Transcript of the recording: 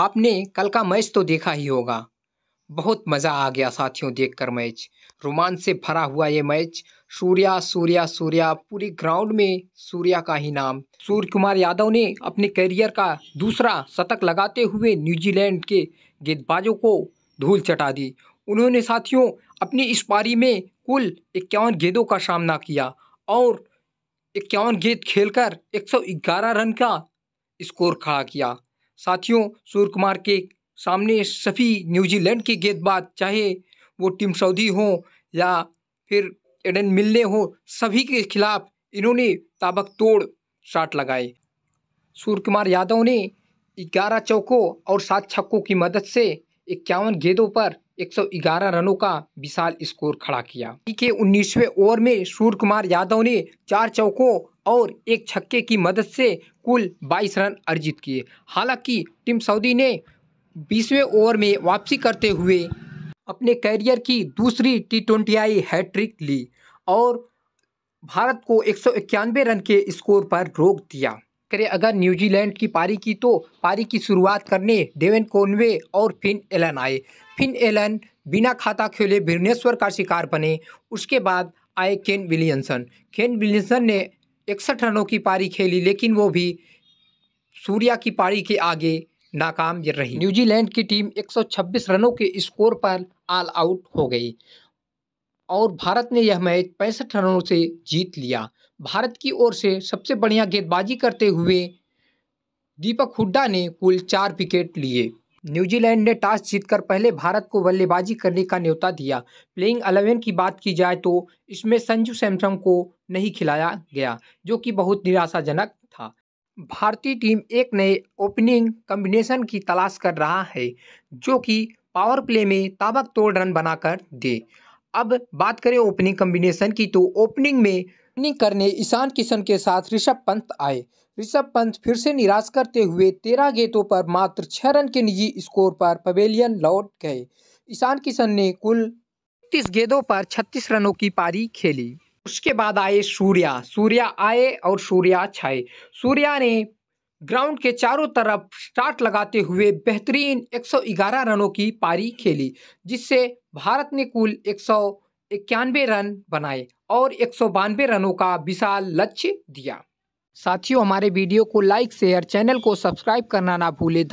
आपने कल का मैच तो देखा ही होगा बहुत मज़ा आ गया साथियों देखकर मैच रोमांच से भरा हुआ ये मैच सूर्या सूर्या सूर्या पूरी ग्राउंड में सूर्या का ही नाम सूर्य कुमार यादव ने अपने करियर का दूसरा शतक लगाते हुए न्यूजीलैंड के गेंदबाजों को धूल चटा दी उन्होंने साथियों अपनी इस पारी में कुल इक्यावन गेंदों का सामना किया और इक्यावन गेंद खेलकर 111 रन का स्कोर खड़ा किया साथियों सूर्य कुमार के सामने सभी न्यूजीलैंड के गेंदबाज चाहे वो टीम सऊदी हो या फिर एडन मिलने हो सभी के खिलाफ इन्होंने ताबक तोड़ शाट लगाए सूर्य कुमार यादव ने ग्यारह चौकों और सात छक्कों की मदद से इक्यावन गेंदों पर 111 रनों का विशाल स्कोर खड़ा किया के 19वें ओवर में सूर्य कुमार यादव ने चार चौकों और एक छक्के की मदद से कुल 22 रन अर्जित किए हालांकि टीम सऊदी ने 20वें ओवर में वापसी करते हुए अपने कैरियर की दूसरी टी ट्वेंटी आई हैट्रिक ली और भारत को एक रन के स्कोर पर रोक दिया करें अगर न्यूजीलैंड की पारी की तो पारी की शुरुआत करने डेवन कोनवे और फिन एलन आए फिन एलन बिना खाता खेले भुवनेश्वर का शिकार बने उसके बाद आए केन विलियमसन केन विलियमसन ने इकसठ रनों की पारी खेली लेकिन वो भी सूर्या की पारी के आगे नाकाम रही न्यूजीलैंड की टीम 126 रनों के स्कोर पर ऑल आउट हो गई और भारत ने यह मैच पैंसठ रनों से जीत लिया भारत की ओर से सबसे बढ़िया गेंदबाजी करते हुए दीपक हुड्डा ने कुल चार विकेट लिए न्यूजीलैंड ने टॉस जीतकर पहले भारत को बल्लेबाजी करने का न्योता दिया प्लेइंग अलेवन की बात की जाए तो इसमें संजू सैमसंग को नहीं खिलाया गया जो कि बहुत निराशाजनक था भारतीय टीम एक नए ओपनिंग कम्बिनेशन की तलाश कर रहा है जो कि पावर प्ले में ताबक तोड़ रन बनाकर दे अब बात करें ओपनिंग कम्बिनेशन की तो ओपनिंग में ओपनिंग करने ईशान किशन के साथ ऋषभ पंत आए ऋषभ पंत फिर से निराश करते हुए तेरह गेंदों पर मात्र छः रन के निजी स्कोर पर पवेलियन लौट गए ईशान किशन ने कुल इकतीस गेंदों पर छत्तीस रनों की पारी खेली उसके बाद आए सूर्या सूर्या आए और सूर्या छाए सूर्या ने ग्राउंड के चारों तरफ स्टार्ट लगाते हुए बेहतरीन 111 रनों की पारी खेली जिससे भारत ने कुल एक इक्यानवे रन बनाए और एक रनों का विशाल लक्ष्य दिया साथियों हमारे वीडियो को लाइक शेयर चैनल को सब्सक्राइब करना ना भूलें